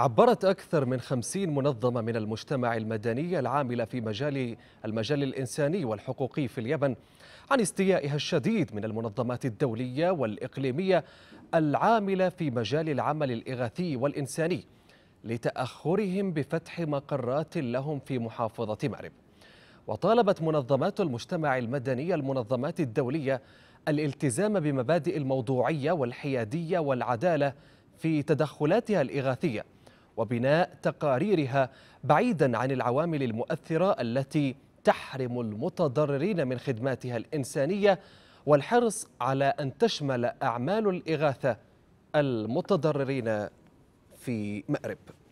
عبرت أكثر من خمسين منظمة من المجتمع المدني العاملة في مجال المجال الإنساني والحقوقي في اليمن عن استيائها الشديد من المنظمات الدولية والإقليمية العاملة في مجال العمل الإغاثي والإنساني لتأخرهم بفتح مقرات لهم في محافظة مأرب وطالبت منظمات المجتمع المدني المنظمات الدولية الالتزام بمبادئ الموضوعية والحيادية والعدالة في تدخلاتها الإغاثية وبناء تقاريرها بعيدا عن العوامل المؤثرة التي تحرم المتضررين من خدماتها الإنسانية والحرص على أن تشمل أعمال الإغاثة المتضررين في مأرب